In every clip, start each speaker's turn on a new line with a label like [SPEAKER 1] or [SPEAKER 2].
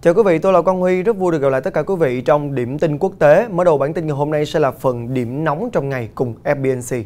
[SPEAKER 1] Chào quý vị, tôi là Quang Huy, rất vui được gặp lại tất cả quý vị trong điểm tin quốc tế. Mở đầu bản tin ngày hôm nay sẽ là phần điểm nóng trong ngày cùng FBNC.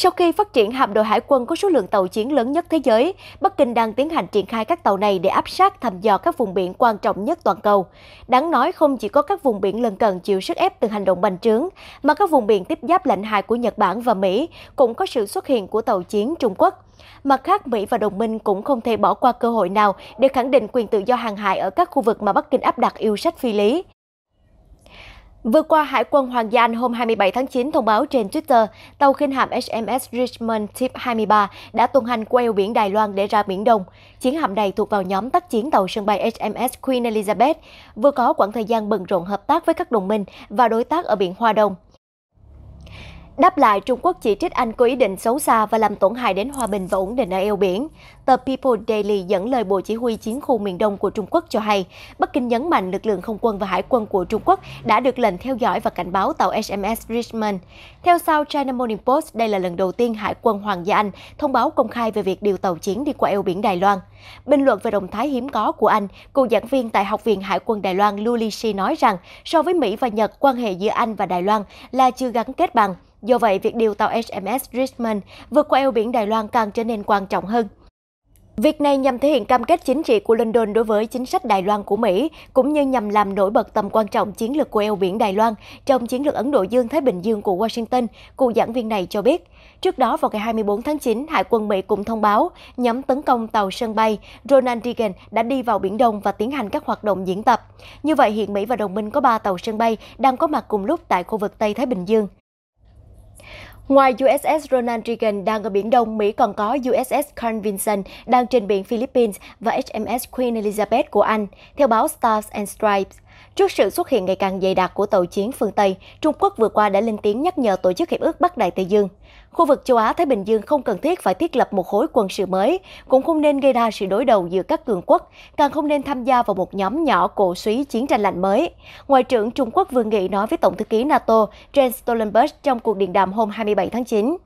[SPEAKER 2] Sau khi phát triển hạm đội hải quân có số lượng tàu chiến lớn nhất thế giới, Bắc Kinh đang tiến hành triển khai các tàu này để áp sát thăm dò các vùng biển quan trọng nhất toàn cầu. Đáng nói không chỉ có các vùng biển lân cận chịu sức ép từ hành động bành trướng, mà các vùng biển tiếp giáp lãnh hải của Nhật Bản và Mỹ cũng có sự xuất hiện của tàu chiến Trung Quốc. Mặt khác, Mỹ và đồng minh cũng không thể bỏ qua cơ hội nào để khẳng định quyền tự do hàng hải ở các khu vực mà Bắc Kinh áp đặt yêu sách phi lý. Vừa qua, Hải quân Hoàng gia Anh hôm 27 tháng 9 thông báo trên Twitter, tàu khinh hạm HMS Richmond Tip 23 đã tuần hành queo biển Đài Loan để ra Biển Đông. Chiến hạm này thuộc vào nhóm tác chiến tàu sân bay HMS Queen Elizabeth, vừa có khoảng thời gian bận rộn hợp tác với các đồng minh và đối tác ở biển Hoa Đông. Đáp lại, Trung Quốc chỉ trích Anh có ý định xấu xa và làm tổn hại đến hòa bình và ổn định ở eo biển. Tờ People Daily dẫn lời Bộ Chỉ huy Chiến khu miền Đông của Trung Quốc cho hay, Bắc Kinh nhấn mạnh lực lượng không quân và hải quân của Trung Quốc đã được lệnh theo dõi và cảnh báo tàu HMS Richmond. Theo sau, China Morning Post, đây là lần đầu tiên Hải quân Hoàng gia Anh thông báo công khai về việc điều tàu chiến đi qua eo biển Đài Loan. Bình luận về động thái hiếm có của Anh, cựu giảng viên tại Học viện Hải quân Đài Loan Lu Lixi nói rằng, so với Mỹ và Nhật, quan hệ giữa Anh và Đài Loan là chưa gắn kết bằng. Do vậy, việc điều tàu HMS Richmond vượt qua eo biển Đài Loan càng trở nên quan trọng hơn. Việc này nhằm thể hiện cam kết chính trị của London đối với chính sách Đài Loan của Mỹ, cũng như nhằm làm nổi bật tầm quan trọng chiến lược của eo biển Đài Loan trong chiến lược Ấn Độ Dương-Thái Bình Dương của Washington, cụ giảng viên này cho biết. Trước đó, vào ngày 24 tháng 9, Hải quân Mỹ cũng thông báo nhóm tấn công tàu sân bay Ronald Reagan đã đi vào Biển Đông và tiến hành các hoạt động diễn tập. Như vậy, hiện Mỹ và đồng minh có 3 tàu sân bay đang có mặt cùng lúc tại khu vực Tây Thái Bình Dương. Ngoài USS Ronald Reagan đang ở Biển Đông, Mỹ còn có USS Carl Vinson đang trên biển Philippines và HMS Queen Elizabeth của Anh, theo báo Stars and Stripes. Trước sự xuất hiện ngày càng dày đặc của tàu chiến phương Tây, Trung Quốc vừa qua đã lên tiếng nhắc nhở Tổ chức Hiệp ước Bắc Đại Tây Dương. Khu vực châu Á-Thái Bình Dương không cần thiết phải thiết lập một khối quân sự mới, cũng không nên gây ra sự đối đầu giữa các cường quốc, càng không nên tham gia vào một nhóm nhỏ cổ suý chiến tranh lạnh mới. Ngoại trưởng Trung Quốc Vương Nghị nói với Tổng thư ký NATO Jens Stoltenberg trong cuộc điện đàm hôm 27 tháng 9.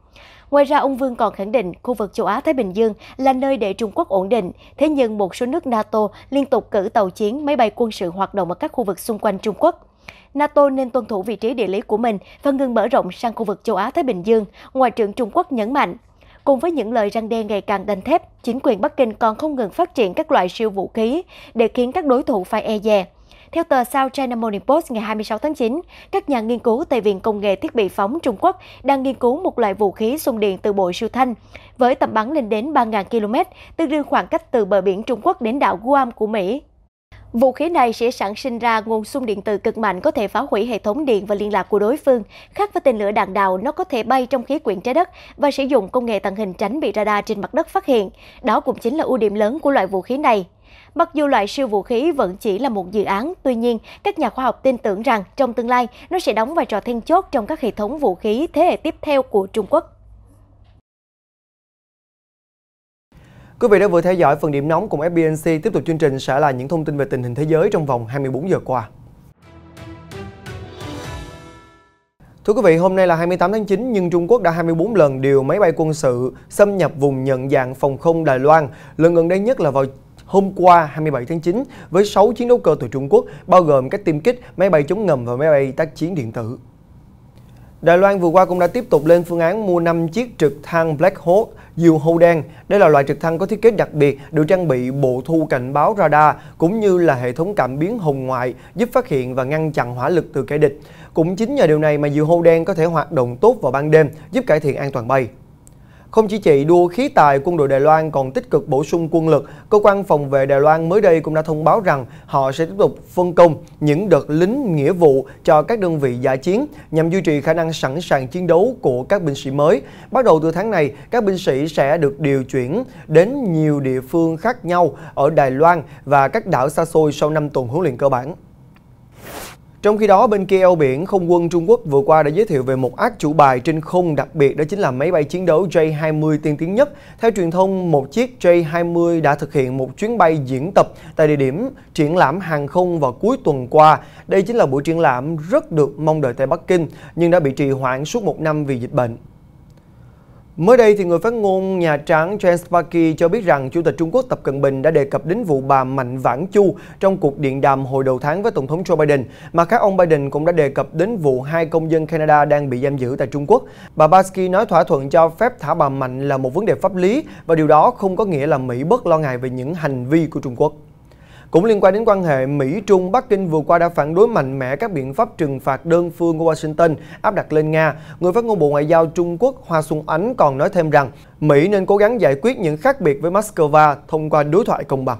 [SPEAKER 2] Ngoài ra, ông Vương còn khẳng định khu vực châu Á-Thái Bình Dương là nơi để Trung Quốc ổn định, thế nhưng một số nước NATO liên tục cử tàu chiến, máy bay quân sự hoạt động ở các khu vực xung quanh Trung Quốc. NATO nên tuân thủ vị trí địa lý của mình và ngừng mở rộng sang khu vực châu Á-Thái Bình Dương, Ngoại trưởng Trung Quốc nhấn mạnh. Cùng với những lời răng đe ngày càng đanh thép, chính quyền Bắc Kinh còn không ngừng phát triển các loại siêu vũ khí để khiến các đối thủ phải e dè. Theo tờ South China Morning Post ngày 26 tháng 9, các nhà nghiên cứu tại Viện Công nghệ Thiết bị Phóng Trung Quốc đang nghiên cứu một loại vũ khí xung điện từ bội siêu thanh, với tầm bắn lên đến 3.000 km, tương đương khoảng cách từ bờ biển Trung Quốc đến đảo Guam của Mỹ. Vũ khí này sẽ sản sinh ra nguồn xung điện từ cực mạnh có thể phá hủy hệ thống điện và liên lạc của đối phương. Khác với tên lửa đạn đạo, nó có thể bay trong khí quyển trái đất và sử dụng công nghệ tàng hình tránh bị radar trên mặt đất phát hiện. Đó cũng chính là ưu điểm lớn của loại vũ khí này. Mặc dù loại siêu vũ khí vẫn chỉ là một dự án, tuy nhiên các nhà khoa học tin tưởng rằng trong tương lai nó sẽ đóng vai trò then chốt trong các hệ thống vũ khí thế hệ tiếp theo của Trung Quốc.
[SPEAKER 1] Quý vị đã vừa theo dõi phần điểm nóng cùng FBNC. Tiếp tục chương trình sẽ là những thông tin về tình hình thế giới trong vòng 24 giờ qua. Thưa quý vị, hôm nay là 28 tháng 9 nhưng Trung Quốc đã 24 lần điều máy bay quân sự xâm nhập vùng nhận dạng phòng không Đài Loan. Lần gần đây nhất là vào hôm qua 27 tháng 9 với 6 chiến đấu cơ từ Trung Quốc, bao gồm các tiêm kích, máy bay chống ngầm và máy bay tác chiến điện tử. Đài Loan vừa qua cũng đã tiếp tục lên phương án mua 5 chiếc trực thăng Black Hawk Dù hâu đen. Đây là loại trực thăng có thiết kế đặc biệt được trang bị bộ thu cảnh báo radar cũng như là hệ thống cảm biến hồng ngoại giúp phát hiện và ngăn chặn hỏa lực từ kẻ địch. Cũng chính nhờ điều này mà Dù hâu đen có thể hoạt động tốt vào ban đêm giúp cải thiện an toàn bay. Không chỉ chị, đua khí tài quân đội Đài Loan còn tích cực bổ sung quân lực. Cơ quan phòng vệ Đài Loan mới đây cũng đã thông báo rằng họ sẽ tiếp tục phân công những đợt lính nghĩa vụ cho các đơn vị giả chiến nhằm duy trì khả năng sẵn sàng chiến đấu của các binh sĩ mới. Bắt đầu từ tháng này, các binh sĩ sẽ được điều chuyển đến nhiều địa phương khác nhau ở Đài Loan và các đảo xa xôi sau 5 tuần huấn luyện cơ bản. Trong khi đó, bên kia eo biển, không quân Trung Quốc vừa qua đã giới thiệu về một ác chủ bài trên không đặc biệt đó chính là máy bay chiến đấu J-20 tiên tiến nhất. Theo truyền thông, một chiếc J-20 đã thực hiện một chuyến bay diễn tập tại địa điểm triển lãm hàng không vào cuối tuần qua. Đây chính là buổi triển lãm rất được mong đợi tại Bắc Kinh, nhưng đã bị trì hoãn suốt một năm vì dịch bệnh. Mới đây, thì người phát ngôn Nhà Trắng Jen Psaki cho biết rằng Chủ tịch Trung Quốc Tập Cận Bình đã đề cập đến vụ bà Mạnh Vãn Chu trong cuộc điện đàm hồi đầu tháng với Tổng thống Joe Biden, mà các ông Biden cũng đã đề cập đến vụ hai công dân Canada đang bị giam giữ tại Trung Quốc. Bà Psaki nói thỏa thuận cho phép thả bà Mạnh là một vấn đề pháp lý và điều đó không có nghĩa là Mỹ bớt lo ngại về những hành vi của Trung Quốc. Cũng liên quan đến quan hệ Mỹ-Trung, Bắc Kinh vừa qua đã phản đối mạnh mẽ các biện pháp trừng phạt đơn phương của Washington áp đặt lên Nga. Người phát ngôn Bộ Ngoại giao Trung Quốc Hoa Xuân Ánh còn nói thêm rằng Mỹ nên cố gắng giải quyết những khác biệt với Moscow thông qua đối thoại công bằng.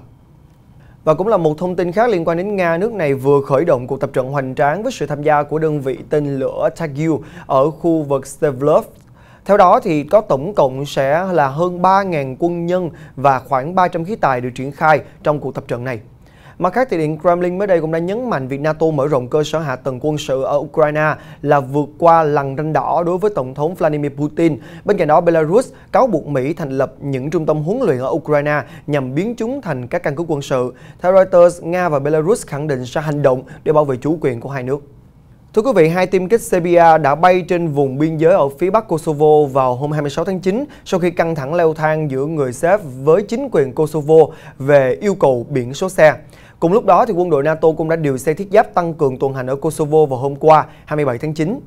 [SPEAKER 1] Và cũng là một thông tin khác liên quan đến Nga, nước này vừa khởi động cuộc tập trận hoành tráng với sự tham gia của đơn vị tên lửa Tagyul ở khu vực Stevlov theo đó thì có tổng cộng sẽ là hơn 3.000 quân nhân và khoảng 300 khí tài được triển khai trong cuộc tập trận này. Mặt khác, thì Điện Kremlin mới đây cũng đã nhấn mạnh việc NATO mở rộng cơ sở hạ tầng quân sự ở Ukraine là vượt qua lằn ranh đỏ đối với Tổng thống Vladimir Putin. Bên cạnh đó, Belarus cáo buộc Mỹ thành lập những trung tâm huấn luyện ở Ukraine nhằm biến chúng thành các căn cứ quân sự. Theo Reuters, Nga và Belarus khẳng định sẽ hành động để bảo vệ chủ quyền của hai nước. Thưa quý vị, hai tiêm kích Serbia đã bay trên vùng biên giới ở phía bắc Kosovo vào hôm 26 tháng 9 sau khi căng thẳng leo thang giữa người Séc với chính quyền Kosovo về yêu cầu biển số xe. Cùng lúc đó, thì quân đội NATO cũng đã điều xe thiết giáp tăng cường tuần hành ở Kosovo vào hôm qua, 27 tháng 9.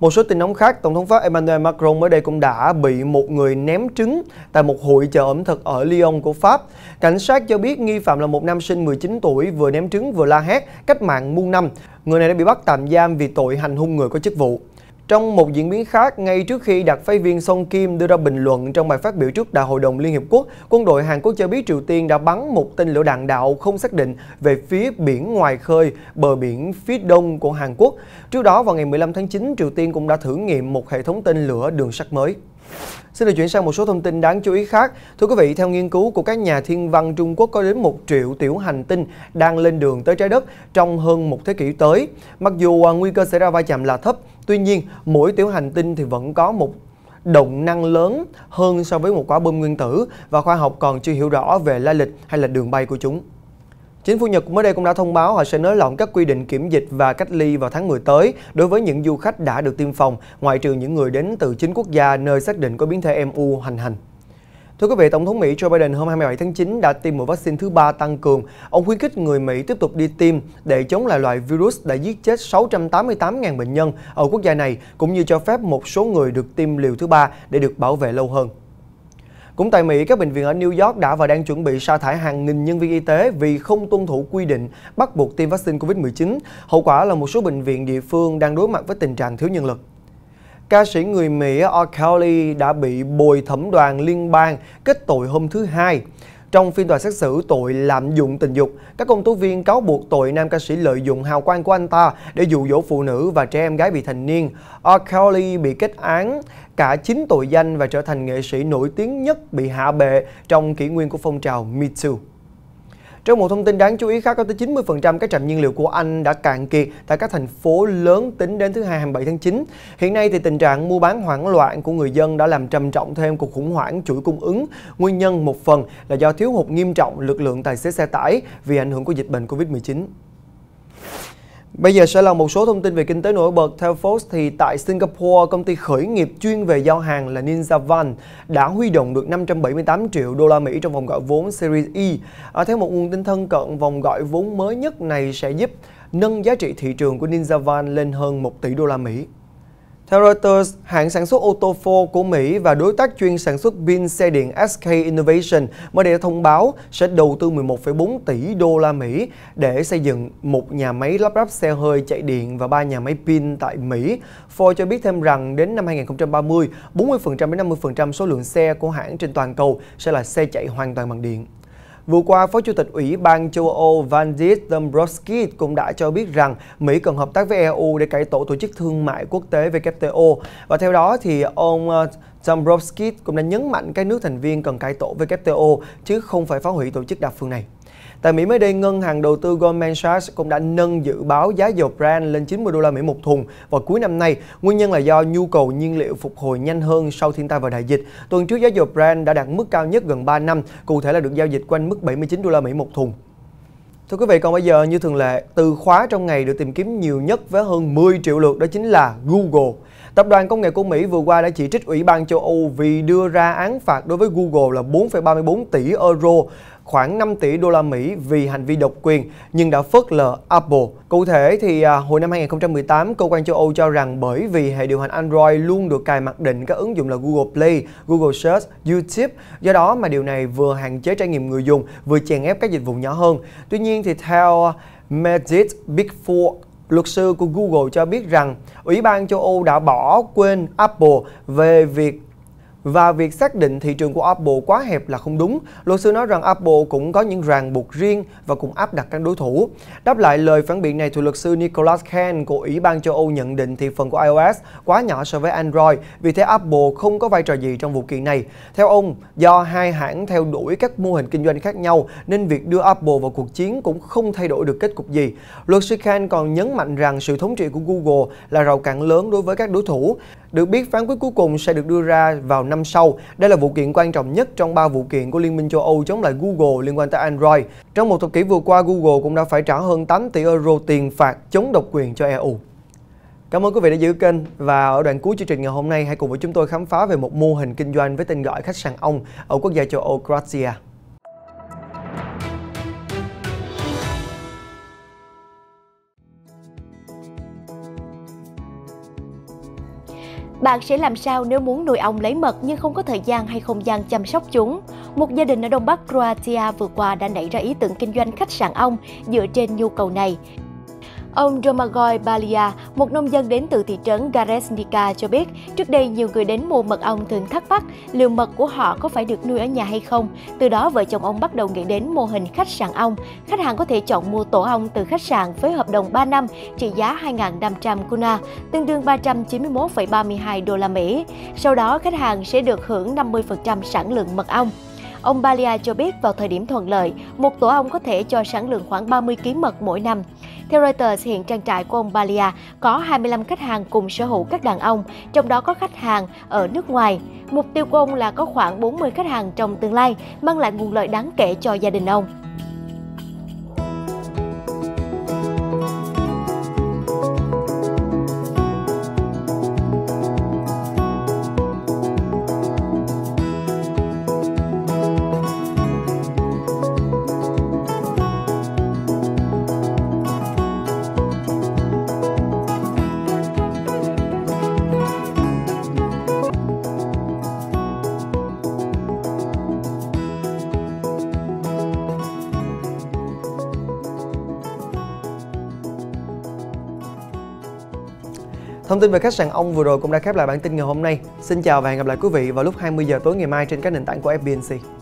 [SPEAKER 1] Một số tin nóng khác, Tổng thống Pháp Emmanuel Macron mới đây cũng đã bị một người ném trứng tại một hội chợ ẩm thực ở Lyon của Pháp. Cảnh sát cho biết nghi phạm là một nam sinh 19 tuổi vừa ném trứng vừa la hét cách mạng muôn năm. Người này đã bị bắt tạm giam vì tội hành hung người có chức vụ. Trong một diễn biến khác, ngay trước khi đặc phái viên Song Kim đưa ra bình luận trong bài phát biểu trước Đại hội đồng Liên Hiệp Quốc, quân đội Hàn Quốc cho biết Triều Tiên đã bắn một tên lửa đạn đạo không xác định về phía biển ngoài khơi, bờ biển phía đông của Hàn Quốc. Trước đó, vào ngày 15 tháng 9, Triều Tiên cũng đã thử nghiệm một hệ thống tên lửa đường sắt mới. Xin được chuyển sang một số thông tin đáng chú ý khác. Thưa quý vị, theo nghiên cứu của các nhà thiên văn Trung Quốc có đến 1 triệu tiểu hành tinh đang lên đường tới trái đất trong hơn một thế kỷ tới. Mặc dù à, nguy cơ xảy ra va chạm là thấp, tuy nhiên mỗi tiểu hành tinh thì vẫn có một động năng lớn hơn so với một quả bom nguyên tử và khoa học còn chưa hiểu rõ về lai lịch hay là đường bay của chúng. Chính phủ Nhật mới đây cũng đã thông báo họ sẽ nới lỏng các quy định kiểm dịch và cách ly vào tháng 10 tới đối với những du khách đã được tiêm phòng, ngoại trừ những người đến từ chính quốc gia nơi xác định có biến thể MU hành hành. Thưa quý vị, Tổng thống Mỹ Joe Biden hôm 27 tháng 9 đã tiêm một vaccine thứ ba tăng cường. Ông khuyến khích người Mỹ tiếp tục đi tiêm để chống lại loại virus đã giết chết 688.000 bệnh nhân ở quốc gia này, cũng như cho phép một số người được tiêm liều thứ ba để được bảo vệ lâu hơn. Cũng tại Mỹ, các bệnh viện ở New York đã và đang chuẩn bị sa thải hàng nghìn nhân viên y tế vì không tuân thủ quy định bắt buộc tiêm vaccine COVID-19. Hậu quả là một số bệnh viện địa phương đang đối mặt với tình trạng thiếu nhân lực. Ca sĩ người Mỹ R. Kelly đã bị bồi thẩm đoàn liên bang kết tội hôm thứ Hai. Trong phiên tòa xét xử tội lạm dụng tình dục, các công tố viên cáo buộc tội nam ca sĩ lợi dụng hào quang của anh ta để dụ dỗ phụ nữ và trẻ em gái bị thành niên. R. Kelly bị kết án cả 9 tội danh và trở thành nghệ sĩ nổi tiếng nhất bị hạ bệ trong kỷ nguyên của phong trào Me Too. Trong một thông tin đáng chú ý khác, có tới 90% các trạm nhiên liệu của Anh đã cạn kiệt tại các thành phố lớn tính đến thứ hai 27 tháng 9. Hiện nay thì tình trạng mua bán hoảng loạn của người dân đã làm trầm trọng thêm cuộc khủng hoảng chuỗi cung ứng. Nguyên nhân một phần là do thiếu hụt nghiêm trọng lực lượng tài xế xe tải vì ảnh hưởng của dịch bệnh Covid-19. Bây giờ sẽ là một số thông tin về kinh tế nổi bật. Theo Forbes thì tại Singapore, công ty khởi nghiệp chuyên về giao hàng là Ninja Van đã huy động được 578 triệu đô la Mỹ trong vòng gọi vốn Series E. À, theo một nguồn tin thân cận, vòng gọi vốn mới nhất này sẽ giúp nâng giá trị thị trường của Ninja Van lên hơn 1 tỷ đô la Mỹ. Theo Reuters, hãng sản xuất ô tô Ford của Mỹ và đối tác chuyên sản xuất pin xe điện SK Innovation mới đây đã thông báo sẽ đầu tư 11,4 tỷ đô la Mỹ để xây dựng một nhà máy lắp ráp xe hơi chạy điện và ba nhà máy pin tại Mỹ. Ford cho biết thêm rằng đến năm 2030, 40% đến 50% số lượng xe của hãng trên toàn cầu sẽ là xe chạy hoàn toàn bằng điện. Vừa qua, Phó Chủ tịch Ủy ban châu Âu Valdis Dombrovskis cũng đã cho biết rằng Mỹ cần hợp tác với EU để cải tổ Tổ chức Thương mại Quốc tế WTO. Và theo đó thì ông Dombrovskis cũng đã nhấn mạnh các nước thành viên cần cải tổ WTO chứ không phải phá hủy tổ chức đa phương này. Tại Mỹ mới đây, ngân hàng đầu tư Goldman Sachs cũng đã nâng dự báo giá dầu Brent lên 90 đô la Mỹ một thùng vào cuối năm nay. Nguyên nhân là do nhu cầu nhiên liệu phục hồi nhanh hơn sau thiên tai và đại dịch. Tuần trước giá dầu Brent đã đạt mức cao nhất gần 3 năm, cụ thể là được giao dịch quanh mức 79 đô la Mỹ một thùng. Thưa quý vị, còn bây giờ như thường lệ, từ khóa trong ngày được tìm kiếm nhiều nhất với hơn 10 triệu lượt đó chính là Google. Tập đoàn Công nghệ của Mỹ vừa qua đã chỉ trích Ủy ban châu Âu vì đưa ra án phạt đối với Google là 4,34 tỷ euro, khoảng 5 tỷ đô la Mỹ vì hành vi độc quyền nhưng đã phớt lờ Apple. Cụ thể thì à, hồi năm 2018, cơ quan châu Âu cho rằng bởi vì hệ điều hành Android luôn được cài mặc định các ứng dụng là Google Play, Google Search, YouTube, do đó mà điều này vừa hạn chế trải nghiệm người dùng, vừa chèn ép các dịch vụ nhỏ hơn. Tuy nhiên thì theo Magic Big Four luật sư của Google cho biết rằng Ủy ban châu Âu đã bỏ quên Apple về việc và việc xác định thị trường của Apple quá hẹp là không đúng. Luật sư nói rằng Apple cũng có những ràng buộc riêng và cũng áp đặt các đối thủ. Đáp lại lời phản biện này thủ luật sư Nicholas Ken của Ủy ban châu Âu nhận định thị phần của iOS quá nhỏ so với Android, vì thế Apple không có vai trò gì trong vụ kiện này. Theo ông, do hai hãng theo đuổi các mô hình kinh doanh khác nhau nên việc đưa Apple vào cuộc chiến cũng không thay đổi được kết cục gì. Luật sư Ken còn nhấn mạnh rằng sự thống trị của Google là rào cản lớn đối với các đối thủ. Được biết phán quyết cuối cùng sẽ được đưa ra vào năm sau. Đây là vụ kiện quan trọng nhất trong 3 vụ kiện của Liên minh châu Âu chống lại Google liên quan tới Android. Trong một thập kỷ vừa qua, Google cũng đã phải trả hơn 8 tỷ euro tiền phạt chống độc quyền cho EU. Cảm ơn quý vị đã giữ kênh và ở đoạn cuối chương trình ngày hôm nay hãy cùng với chúng tôi khám phá về một mô hình kinh doanh với tên gọi khách sạn ong ở quốc gia châu Âu Croatia.
[SPEAKER 2] Bạn sẽ làm sao nếu muốn nuôi ong lấy mật nhưng không có thời gian hay không gian chăm sóc chúng? Một gia đình ở Đông Bắc Croatia vừa qua đã nảy ra ý tưởng kinh doanh khách sạn ong dựa trên nhu cầu này. Ông Domagoj Balia, một nông dân đến từ thị trấn Garesnica cho biết, trước đây nhiều người đến mua mật ong thường thắc mắc liệu mật của họ có phải được nuôi ở nhà hay không. Từ đó vợ chồng ông bắt đầu nghĩ đến mô hình khách sạn ong. Khách hàng có thể chọn mua tổ ong từ khách sạn với hợp đồng 3 năm trị giá 2.500 kuna, tương đương 391,32 đô la Mỹ. Sau đó, khách hàng sẽ được hưởng 50% sản lượng mật ong. Ông Balia cho biết vào thời điểm thuận lợi, một tổ ong có thể cho sản lượng khoảng 30 kg mật mỗi năm. Theo Reuters, hiện trang trại của ông Balia có 25 khách hàng cùng sở hữu các đàn ông, trong đó có khách hàng ở nước ngoài. Mục tiêu của ông là có khoảng 40 khách hàng trong tương lai, mang lại nguồn lợi đáng kể cho gia đình ông.
[SPEAKER 1] Thông tin về khách sạn ông vừa rồi cũng đã khép lại bản tin ngày hôm nay. Xin chào và hẹn gặp lại quý vị vào lúc 20 giờ tối ngày mai trên các nền tảng của FBNC.